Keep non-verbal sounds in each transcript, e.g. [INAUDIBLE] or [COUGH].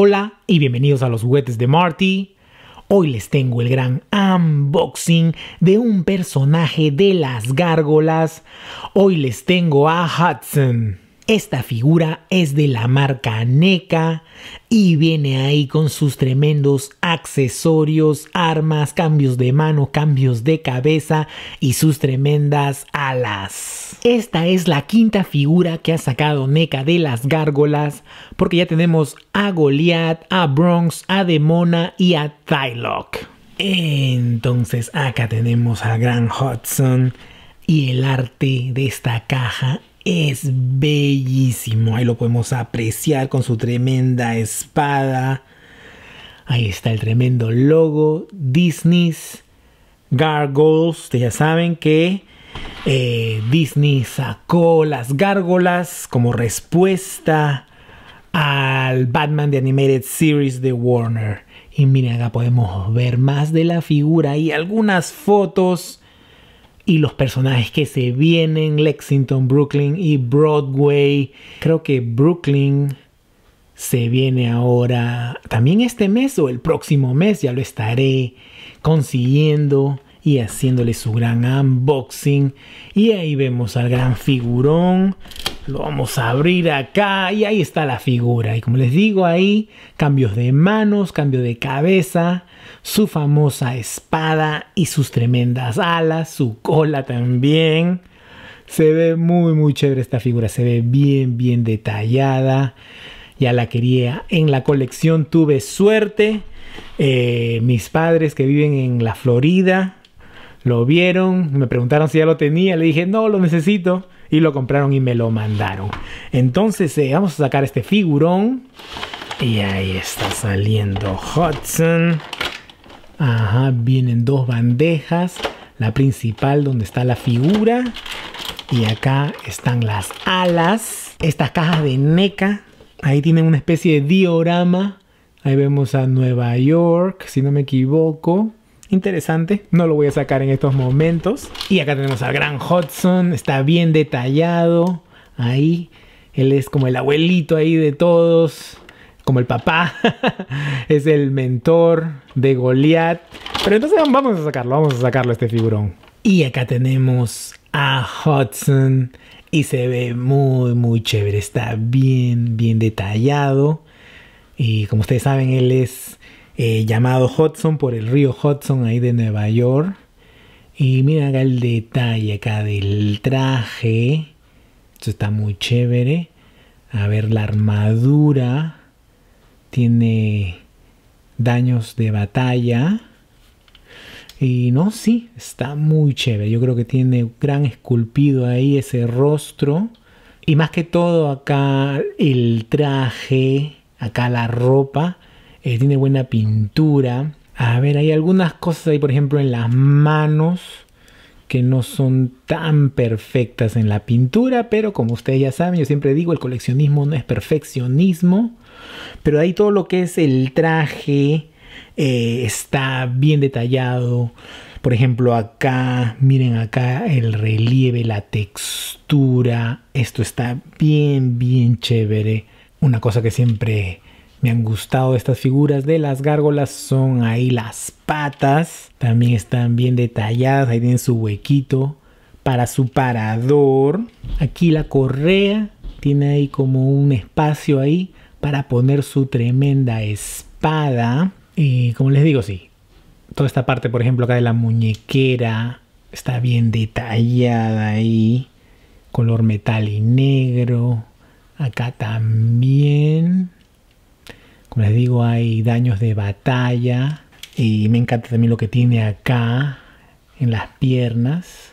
Hola y bienvenidos a los juguetes de Marty. Hoy les tengo el gran unboxing de un personaje de las gárgolas. Hoy les tengo a Hudson. Esta figura es de la marca NECA y viene ahí con sus tremendos accesorios, armas, cambios de mano, cambios de cabeza y sus tremendas alas. Esta es la quinta figura que ha sacado NECA de las gárgolas porque ya tenemos a Goliath, a Bronx, a Demona y a Tylock. Entonces acá tenemos a Gran Hudson y el arte de esta caja es bellísimo. Ahí lo podemos apreciar con su tremenda espada. Ahí está el tremendo logo Disney's Gargoyles. Ustedes ya saben que eh, Disney sacó las gárgolas como respuesta al Batman de Animated Series de Warner. Y miren, acá podemos ver más de la figura y algunas fotos y los personajes que se vienen, Lexington, Brooklyn y Broadway. Creo que Brooklyn se viene ahora, también este mes o el próximo mes, ya lo estaré consiguiendo y haciéndole su gran unboxing. Y ahí vemos al gran figurón lo vamos a abrir acá y ahí está la figura. Y como les digo ahí, cambios de manos, cambio de cabeza, su famosa espada y sus tremendas alas, su cola también. Se ve muy muy chévere esta figura, se ve bien bien detallada. Ya la quería. En la colección tuve suerte. Eh, mis padres que viven en la Florida lo vieron, me preguntaron si ya lo tenía, le dije no, lo necesito y lo compraron y me lo mandaron. Entonces eh, vamos a sacar este figurón. Y ahí está saliendo Hudson. Ajá, vienen dos bandejas. La principal donde está la figura. Y acá están las alas. Estas cajas de NECA. Ahí tienen una especie de diorama. Ahí vemos a Nueva York, si no me equivoco interesante. No lo voy a sacar en estos momentos. Y acá tenemos a gran Hudson. Está bien detallado. Ahí. Él es como el abuelito ahí de todos. Como el papá. [LAUGHS] es el mentor de Goliath. Pero entonces vamos a sacarlo. Vamos a sacarlo este figurón. Y acá tenemos a Hudson. Y se ve muy, muy chévere. Está bien, bien detallado. Y como ustedes saben, él es eh, llamado Hudson por el río Hudson ahí de Nueva York. Y mira acá el detalle acá del traje. Esto está muy chévere. A ver, la armadura tiene daños de batalla. Y no, sí, está muy chévere. Yo creo que tiene gran esculpido ahí ese rostro. Y más que todo acá el traje, acá la ropa eh, tiene buena pintura. A ver, hay algunas cosas ahí, por ejemplo, en las manos que no son tan perfectas en la pintura, pero como ustedes ya saben, yo siempre digo, el coleccionismo no es perfeccionismo, pero ahí todo lo que es el traje eh, está bien detallado. Por ejemplo, acá, miren acá el relieve, la textura, esto está bien, bien chévere. Una cosa que siempre me han gustado estas figuras de las gárgolas. Son ahí las patas. También están bien detalladas. Ahí tienen su huequito para su parador. Aquí la correa. Tiene ahí como un espacio ahí para poner su tremenda espada. Y como les digo, sí. Toda esta parte, por ejemplo, acá de la muñequera. Está bien detallada ahí. Color metal y negro. Acá también como les digo, hay daños de batalla y me encanta también lo que tiene acá en las piernas.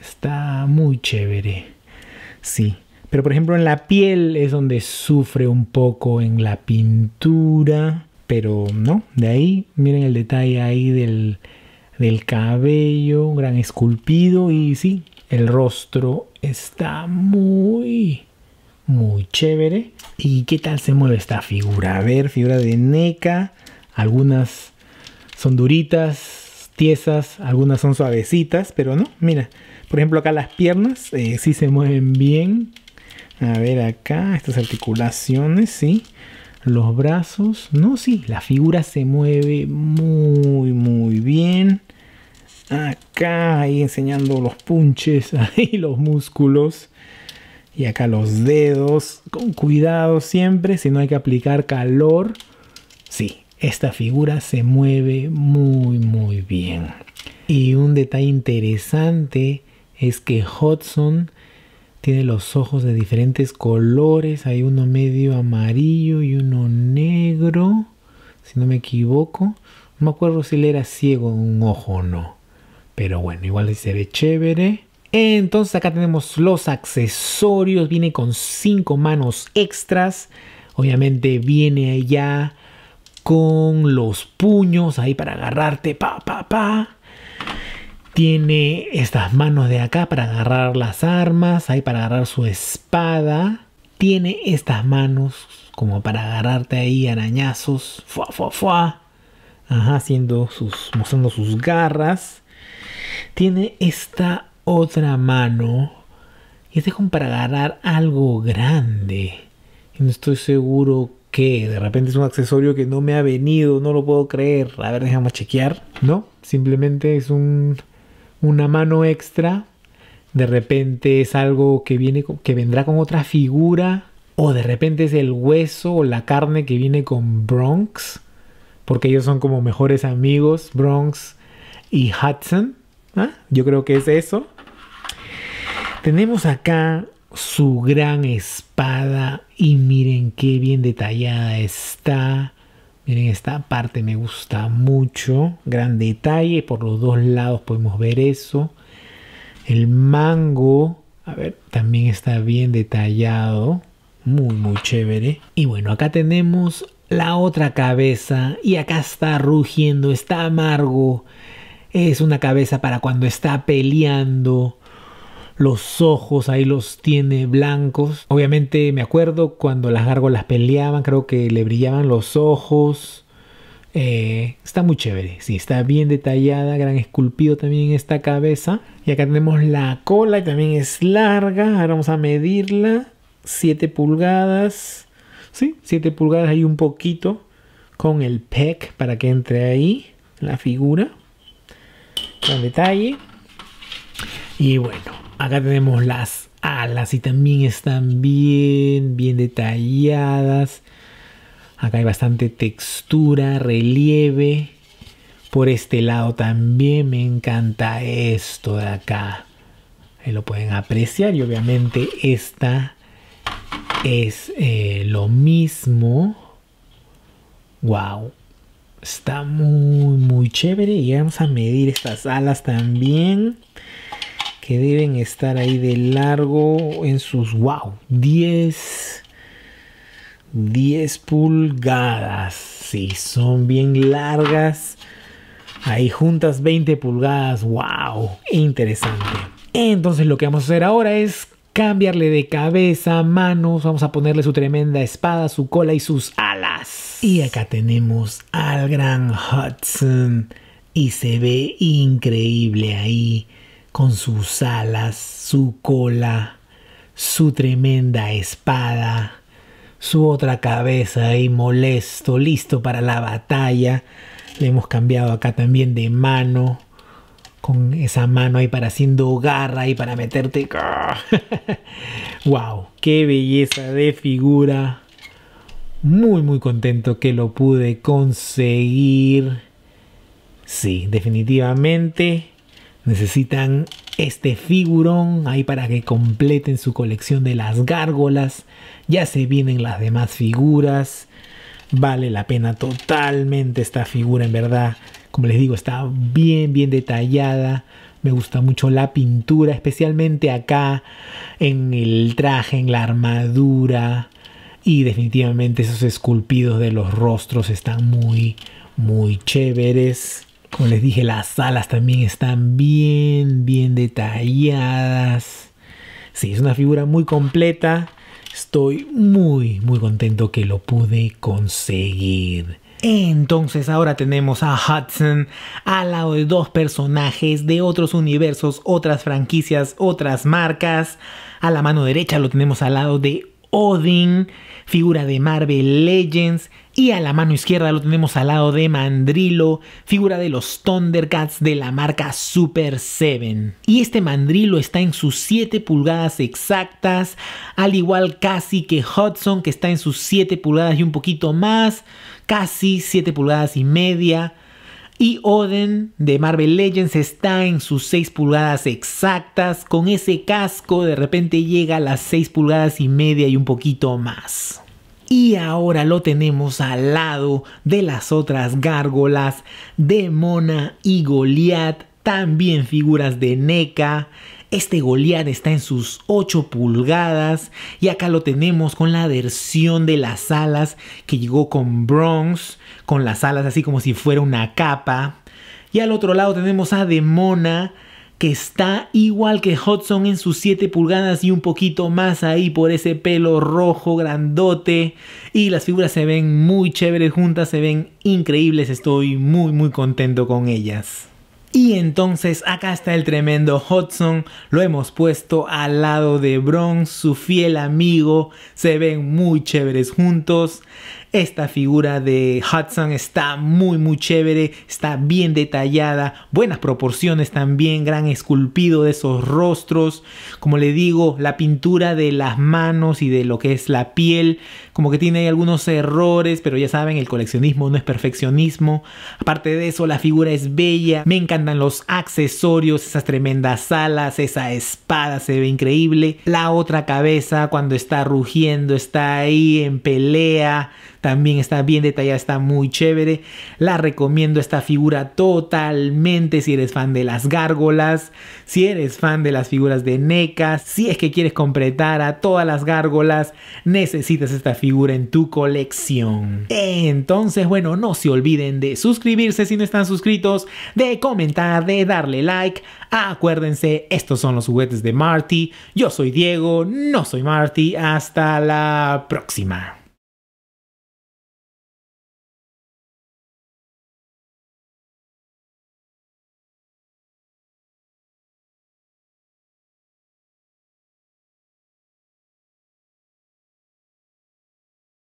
Está muy chévere. Sí. Pero por ejemplo en la piel es donde sufre un poco en la pintura. Pero no, de ahí miren el detalle ahí del, del cabello, gran esculpido y sí, el rostro está muy muy chévere. ¿Y qué tal se mueve esta figura? A ver, figura de NECA. Algunas son duritas, tiesas, algunas son suavecitas, pero no, mira. Por ejemplo, acá las piernas eh, sí se mueven bien. A ver acá, estas articulaciones, sí. Los brazos, no, sí, la figura se mueve muy, muy bien. Acá, ahí enseñando los punches, [LAUGHS] ahí los músculos. Y acá los dedos, con cuidado siempre, si no hay que aplicar calor. Sí, esta figura se mueve muy muy bien. Y un detalle interesante es que Hudson tiene los ojos de diferentes colores. Hay uno medio amarillo y uno negro, si no me equivoco. No me acuerdo si le era ciego un ojo o no. Pero bueno, igual se ve chévere. Entonces acá tenemos los accesorios, viene con cinco manos extras. Obviamente viene allá con los puños ahí para agarrarte, pa, pa, Tiene estas manos de acá para agarrar las armas, ahí para agarrar su espada. Tiene estas manos como para agarrarte ahí arañazos, fuá, fuá, fuá. Ajá, haciendo sus, mostrando sus garras. Tiene esta otra mano y este es como para agarrar algo grande. Y no estoy seguro que de repente es un accesorio que no me ha venido, no lo puedo creer. A ver, déjame chequear. No, simplemente es un, una mano extra. De repente es algo que, viene, que vendrá con otra figura. O de repente es el hueso o la carne que viene con Bronx. Porque ellos son como mejores amigos, Bronx y Hudson. ¿Ah? Yo creo que es eso. Tenemos acá su gran espada y miren qué bien detallada está. Miren, esta parte me gusta mucho. Gran detalle. Por los dos lados podemos ver eso. El mango. A ver, también está bien detallado. Muy, muy chévere. Y bueno, acá tenemos la otra cabeza. Y acá está rugiendo, está amargo es una cabeza para cuando está peleando. Los ojos ahí los tiene blancos. Obviamente me acuerdo cuando las las peleaban, creo que le brillaban los ojos. Eh, está muy chévere, sí, está bien detallada, gran esculpido también esta cabeza. Y acá tenemos la cola, que también es larga. Ahora vamos a medirla. 7 pulgadas. Sí, 7 pulgadas ahí un poquito. Con el PEC para que entre ahí la figura detalle. Y bueno, acá tenemos las alas y también están bien, bien detalladas. Acá hay bastante textura, relieve. Por este lado también me encanta esto de acá. lo pueden apreciar y obviamente esta es eh, lo mismo. Wow, Está muy, muy chévere. Y vamos a medir estas alas también. Que deben estar ahí de largo en sus, wow, 10, 10 pulgadas. Sí, son bien largas. Ahí juntas 20 pulgadas. Wow, interesante. Entonces lo que vamos a hacer ahora es cambiarle de cabeza, manos. Vamos a ponerle su tremenda espada, su cola y sus alas. Y acá tenemos al gran Hudson y se ve increíble ahí con sus alas, su cola, su tremenda espada, su otra cabeza ahí molesto, listo para la batalla. Le hemos cambiado acá también de mano, con esa mano ahí para haciendo garra y para meterte. ¡Wow! [LAUGHS] ¡Qué belleza de figura! muy muy contento que lo pude conseguir. Sí, definitivamente necesitan este figurón ahí para que completen su colección de las gárgolas. Ya se vienen las demás figuras. Vale la pena totalmente esta figura, en verdad. Como les digo, está bien, bien detallada. Me gusta mucho la pintura, especialmente acá en el traje, en la armadura. Y definitivamente esos esculpidos de los rostros están muy, muy chéveres. Como les dije, las alas también están bien, bien detalladas. Sí, es una figura muy completa. Estoy muy, muy contento que lo pude conseguir. Entonces ahora tenemos a Hudson al lado de dos personajes de otros universos, otras franquicias, otras marcas. A la mano derecha lo tenemos al lado de Odin, figura de Marvel Legends, y a la mano izquierda lo tenemos al lado de Mandrilo, figura de los Thundercats de la marca Super 7. Y este Mandrilo está en sus 7 pulgadas exactas, al igual casi que Hudson que está en sus 7 pulgadas y un poquito más, casi 7 pulgadas y media. Y Oden de Marvel Legends está en sus 6 pulgadas exactas. Con ese casco de repente llega a las 6 pulgadas y media y un poquito más. Y ahora lo tenemos al lado de las otras gárgolas, de Mona y Goliath, también figuras de NECA. Este Goliath está en sus 8 pulgadas y acá lo tenemos con la versión de las alas que llegó con Bronze, con las alas así como si fuera una capa. Y al otro lado tenemos a Demona que está igual que Hudson en sus 7 pulgadas y un poquito más ahí por ese pelo rojo grandote. Y las figuras se ven muy chéveres juntas, se ven increíbles, estoy muy muy contento con ellas. Y entonces acá está el tremendo Hudson, lo hemos puesto al lado de Bron, su fiel amigo, se ven muy chéveres juntos. Esta figura de Hudson está muy muy chévere, está bien detallada, buenas proporciones también, gran esculpido de esos rostros. Como le digo, la pintura de las manos y de lo que es la piel como que tiene algunos errores, pero ya saben, el coleccionismo no es perfeccionismo. Aparte de eso, la figura es bella, me encantan los accesorios, esas tremendas alas, esa espada se ve increíble. La otra cabeza cuando está rugiendo, está ahí en pelea, también está bien detallada, está muy chévere. La recomiendo esta figura totalmente si eres fan de las gárgolas, si eres fan de las figuras de NECA, si es que quieres completar a todas las gárgolas, necesitas esta figura figura en tu colección. Entonces, bueno, no se olviden de suscribirse si no están suscritos, de comentar, de darle like. Acuérdense, estos son los juguetes de Marty. Yo soy Diego, no soy Marty. Hasta la próxima.